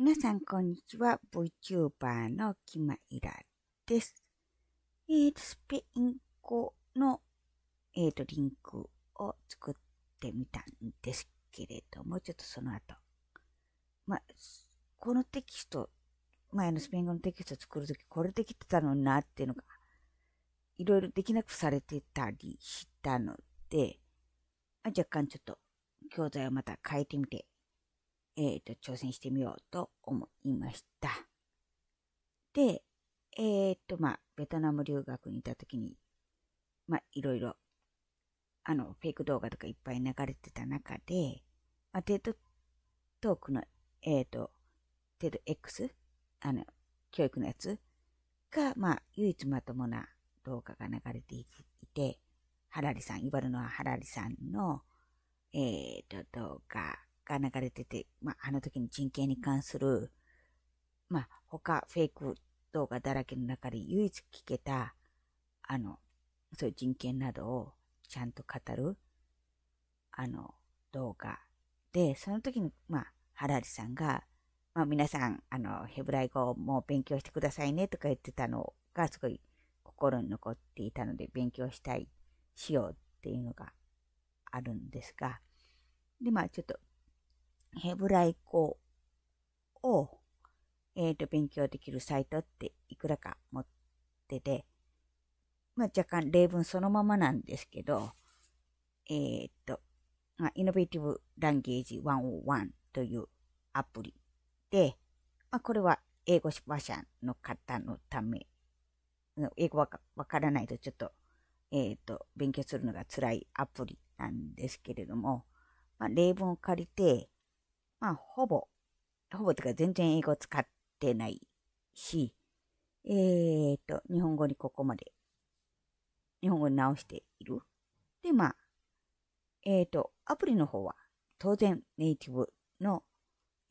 皆さん、こんにちは。VTuber のキマイラです。えーと、スペイン語の、えーと、リンクを作ってみたんですけれども、ちょっとその後。ま、このテキスト、前のスペイン語のテキストを作るとき、これできてたのになっていうのが、いろいろできなくされてたりしたので、若干ちょっと教材をまた変えてみてえっ、ー、と、挑戦してみようと思いました。で、えっ、ー、と、まあ、ベトナム留学にいたときに、まあ、いろいろ、あの、フェイク動画とかいっぱい流れてた中で、まあ、デートトークの、えっ、ー、と、テード X? あの、教育のやつが、まあ、唯一まともな動画が流れていて、ハラリさん、イバルのハラリさんの、えっ、ー、と、動画が流れてて、まあ、あの時に人権に関する、まあ、他フェイク動画だらけの中で唯一聞けた、あの、そういう人権などをちゃんと語る、あの、動画で、その時に、まあ、ハラリさんが、まあ、皆さん、あの、ヘブライ語も勉強してくださいねとか言ってたのが、すごい心に残っていたので、勉強したい、しようっていうのがあるんですが、で、まあ、ちょっとヘブライ語を、えっ、ー、と、勉強できるサイトっていくらか持ってて、まあ、若干例文そのままなんですけど、えー、っと、まあ、イノベーティブ・ランゲージ101というアプリで、まあ、これは英語話者の方のため、英語わからないとちょっと、えー、っと、勉強するのが辛いアプリなんですけれども、まあ、例文を借りて、まあ、ほぼ、ほぼというか全然英語使ってないし、えー、っと、日本語にここまで、日本語に直している。で、まあ、えー、っと、アプリの方は、当然ネイティブの、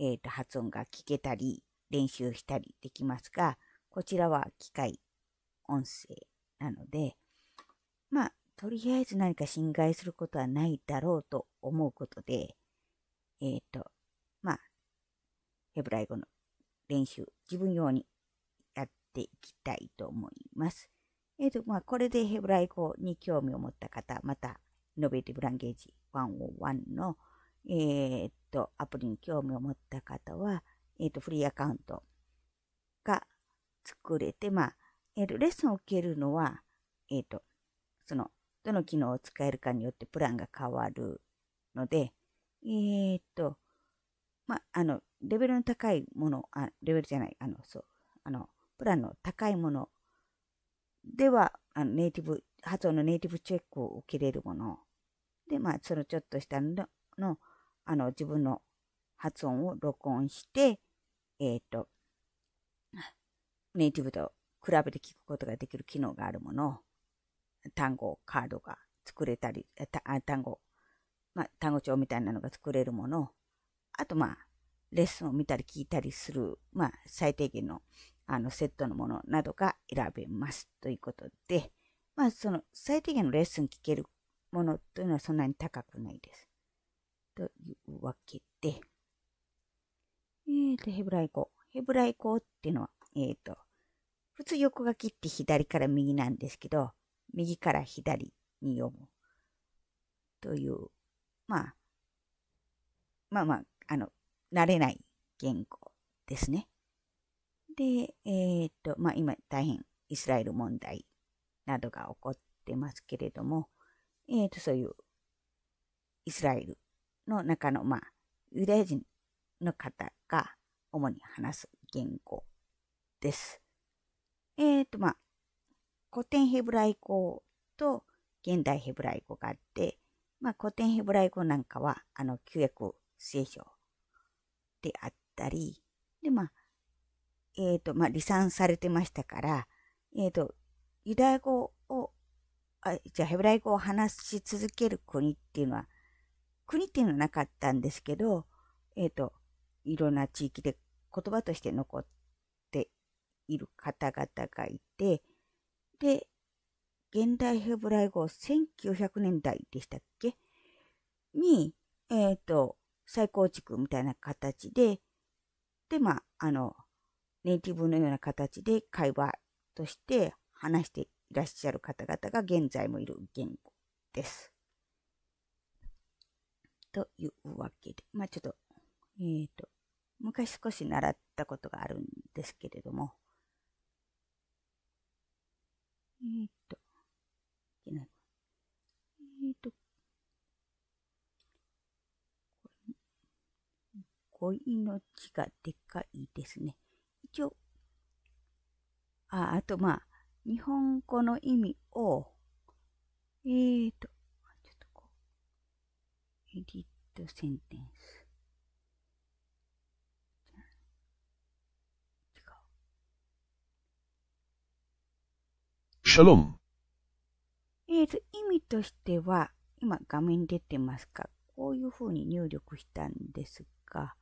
えー、っと、発音が聞けたり、練習したりできますが、こちらは機械、音声なので、まあ、とりあえず何か侵害することはないだろうと思うことで、えっ、ー、と、まあ、ヘブライ語の練習、自分用にやっていきたいと思います。えっ、ー、と、まあ、これでヘブライ語に興味を持った方、また、イノベーティブランゲージ101の、えー、っと、アプリに興味を持った方は、えっ、と、フリーアカウントが作れて、まあ、えっ、と、レッスンを受けるのは、えっ、と、その、どの機能を使えるかによってプランが変わるので、えっ、と、まあ、あの、レベルの高いもの、あ、レベルじゃない、あの、そう、あの、プランの高いものでは、あのネイティブ、発音のネイティブチェックを受けれるもの。で、まあ、そのちょっとしたの、のあの、自分の発音を録音して、えっ、ー、と、ネイティブと比べて聞くことができる機能があるもの、単語、カードが作れたり、単語、まあ、単語帳みたいなのが作れるものあとまあ、レッスンを見たり聞いたりする、まあ、最低限の、あの、セットのものなどが選べます。ということで、まあ、その、最低限のレッスン聞けるものというのはそんなに高くないです。というわけで、えっ、ー、と、ヘブライ語。ヘブライ語っていうのは、えっ、ー、と、普通横書きって左から右なんですけど、右から左に読む。という、まあ、まあまあ、あの、慣れない言語ですね。で、えー、っと、まあ、今大変イスラエル問題などが起こってますけれども、えー、っと、そういうイスラエルの中の、まあ、ユダヤ人の方が主に話す言語です。えっ、ー、と、まあ、古典ヘブライ語と現代ヘブライ語があって、まあ、古典ヘブライ語なんかは、あの、旧約聖書であったり、で、まあ、えっ、ー、と、まあ、離散されてましたから、えっ、ー、と、ユダヤ語を、あ、じゃあヘブライ語を話し続ける国っていうのは、国っていうのはなかったんですけど、えっ、ー、と、いろんな地域で言葉として残っている方々がいて、で、現代ヘブライ語1900年代でしたっけに、えっ、ー、と、再構築みたいな形で、で、まあ、あの、ネイティブのような形で会話として話していらっしゃる方々が現在もいる言語です。というわけで、まあちょっと、えっ、ー、と、昔少し習ったことがあるんですけれども、えっ、ー、と、お命がでかいですね。一応、あ、あとまあ、日本語の意味を、えーと、ちょっとこう、エディットセンテンス。シャロン。えーと、意味としては、今画面出てますかこういうふうに入力したんですが、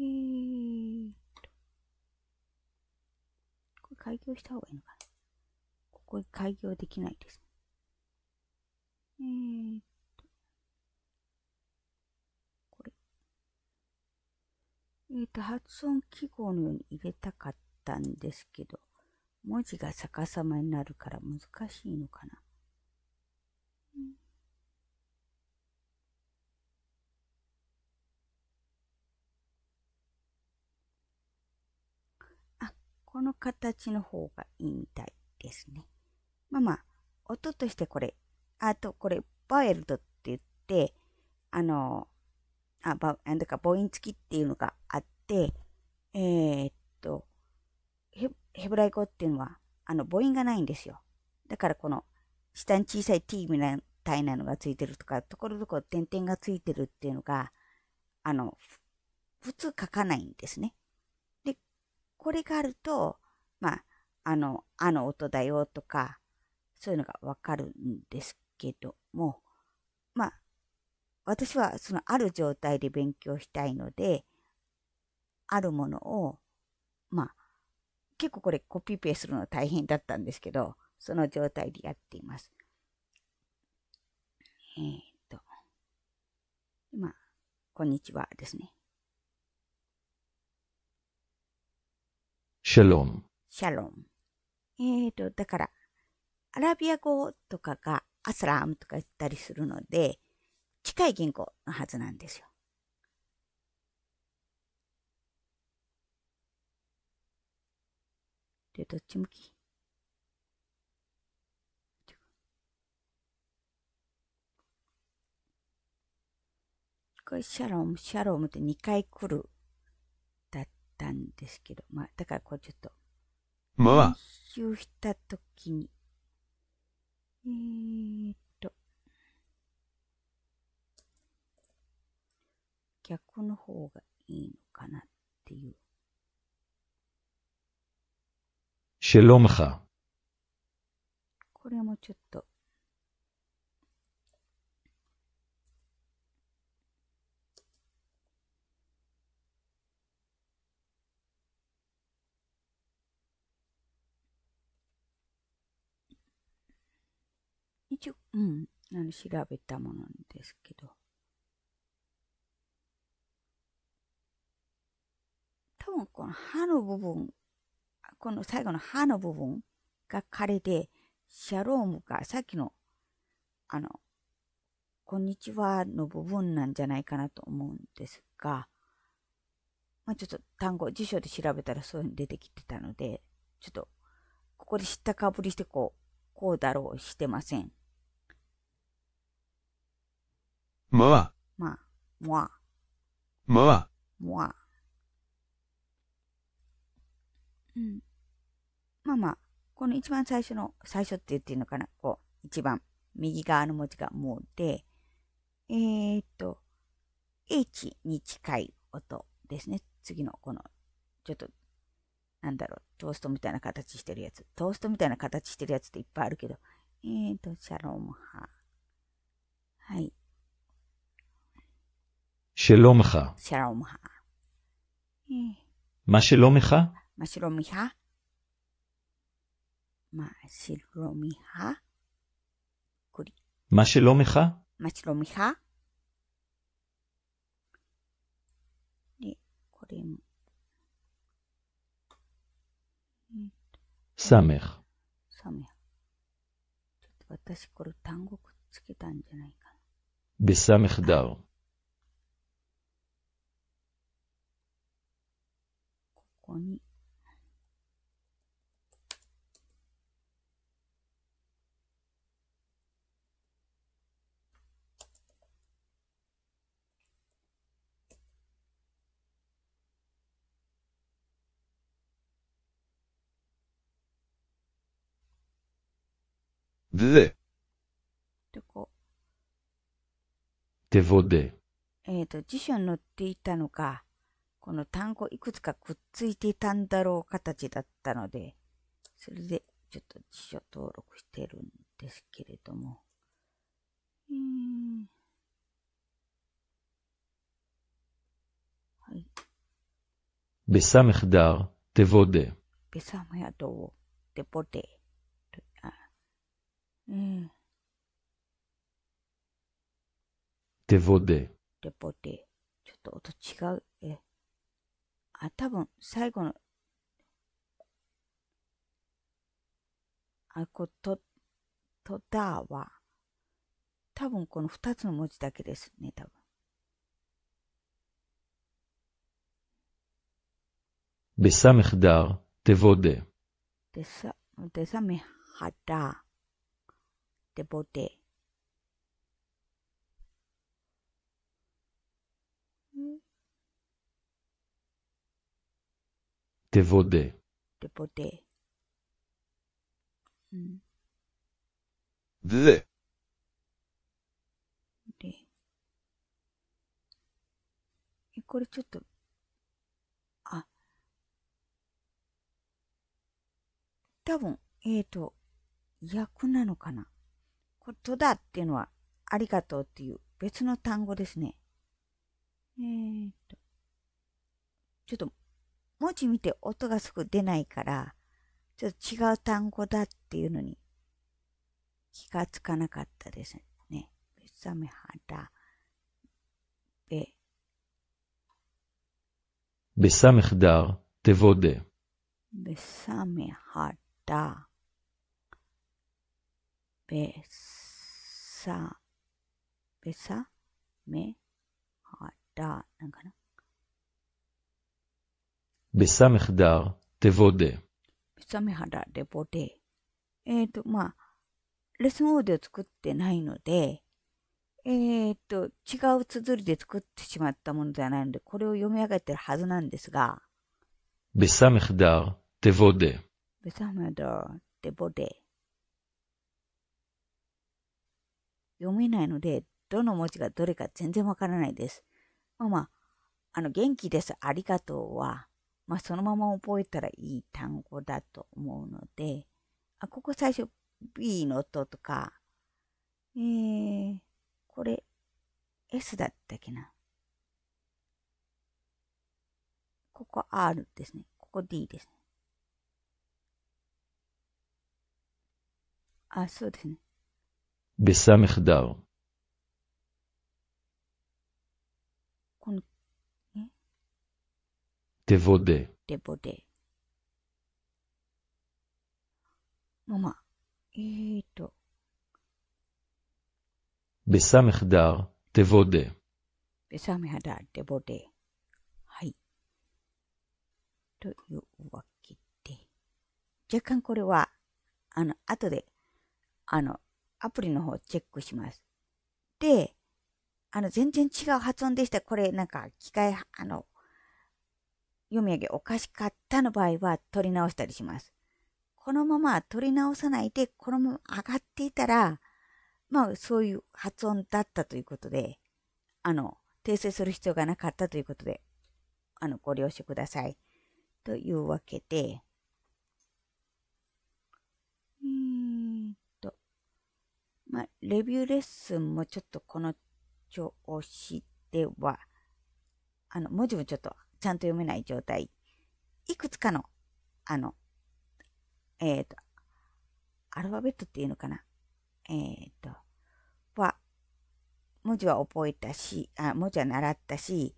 えと。これ開業した方がいいのかなここ開業できないです。えーこれ。えっ、ー、と、発音記号のように入れたかったんですけど、文字が逆さまになるから難しいのかな。この形の方がいいみたいですね。まあまあ、音としてこれ、あとこれ、バエルドって言って、あの、あ、ば、なんだか母音付きっていうのがあって、えー、っとヘ、ヘブライ語っていうのは、あの、母音がないんですよ。だからこの、下に小さい t みたいなのがついてるとか、ところどころ点々がついてるっていうのが、あの、普通書かないんですね。これがあると、まあ、あの、あの音だよとか、そういうのがわかるんですけども、まあ、私はそのある状態で勉強したいので、あるものを、まあ、結構これコピペするの大変だったんですけど、その状態でやっています。えー、っと、まあ、こんにちはですね。シャロン。シャロン。えっ、ー、と、だから、アラビア語とかがアスラームとか言ったりするので、近い言語のはずなんですよ。で、どっち向きこれシャローム、シャロームって2回来るたんですけど、まあ、だからこれちょっと。まあ。練習したときに。えー、っと。逆の方がいいのかなっていう。シェロ ם ハ。これもちょっと。応、うん、あの調べたものですけど。多分この歯の部分、この最後の歯の部分が枯れて、シャロームがさっきの、あの、こんにちはの部分なんじゃないかなと思うんですが、まあ、ちょっと単語、辞書で調べたらそういうふうに出てきてたので、ちょっと、ここで知ったかぶりしてこう、こうだろうしてません。もわ。まあ、もわ。ももうん。まあまあ、この一番最初の、最初って言っていいのかなこう、一番、右側の文字がもうで、えー、っと、H に近い音ですね。次のこの、ちょっと、なんだろう、トーストみたいな形してるやつ。トーストみたいな形してるやつっていっぱいあるけど、えーと、シャロンハ。はい。שלומך. שלומך. מה שלומך? מה שלומך? מה שלומך? מה שלומך? מה שלומך? で、これも。סמך. סמך. בסמך דר. ここに。で。でこう。デヴォデ。えっ、ー、と、辞書に載っていたのか。この単語いくつかくっついていたんだろう形だったので、それでちょっと辞書登録してるんですけれども、はい。בסמך דר, תבודה. בסמך ד תבודה. ボデ。デデ。ちょっと音違うあ、多分、最後の、あ、こ、と、とだは、多分この二つの文字だけですね、多分。בסמך דר, תבודה. בסמך דר, ת ב ו Dévodé. d é v o d Hmm. e e え、これちょっと、あ、多分、えっ、ー、と、役なのかな。ことだっていうのは、ありがとうっていう別の単語ですね。えっ、ー、と、ちょっと文字見て音がすぐ出ないから、ちょっと違う単語だっていうのに気がつかなかったですね。ベサメハダベ。ベサメハダ ר תבודה. בסמך דר. בסמך なんかな בסמך דר תבודה. בסמך דר תבודה。えっ、と、まあ、レスモードを作ってないので、えっ、ー、と、違う綴りで作ってしまったものではないので、これを読み上げてるはずなんですが、ベサメハダー、ת ボデ。ベサメ ס מ ך דר 読めないので、どの文字がどれか全然わからないです。まあまあ、あの、元気です、ありがとうは、まあ、そのまま覚えたらいい単語だと思うので、あ、ここ最初 B の音とか、えー、これ S だったっけな。ここ R ですね。ここ D ですね。あ、そうですね。ב サ מ ך ダウ。d ボ v o d é d é v o d えーと。ベサメハダ、ר תבודה. בסמך ד はい。というわけで。若干これは、あの、後で、あの、アプリの方チェックします。で、あの、全然違う発音でした。これ、なんか、機械、あの、読み上げおかしかったの場合は取り直したりします。このまま取り直さないで、このまま上がっていたら、まあそういう発音だったということで、あの、訂正する必要がなかったということで、あの、ご了承ください。というわけで、うーんと、まあ、レビューレッスンもちょっとこの調子では、あの、文字もちょっとちゃんと読めない状態。いくつかの、あの、えっ、ー、と、アルファベットっていうのかなえっ、ー、と、は、文字は覚えたし、あ、文字は習ったし、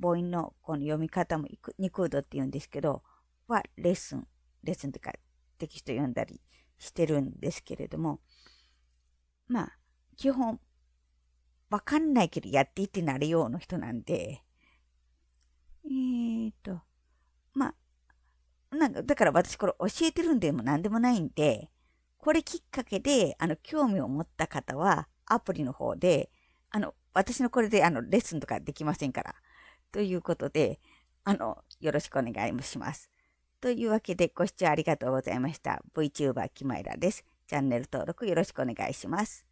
母音のこの読み方もニクードって言うんですけど、はレッスン、レッスンっていうかテキスト読んだりしてるんですけれども、まあ、基本、わかんないけどやっていってなるような人なんで、まあ、なんか、だから私これ教えてるんでも何でもないんで、これきっかけで、あの、興味を持った方は、アプリの方で、あの、私のこれで、あの、レッスンとかできませんから。ということで、あの、よろしくお願いします。というわけで、ご視聴ありがとうございました。VTuber キマイラです。チャンネル登録よろしくお願いします。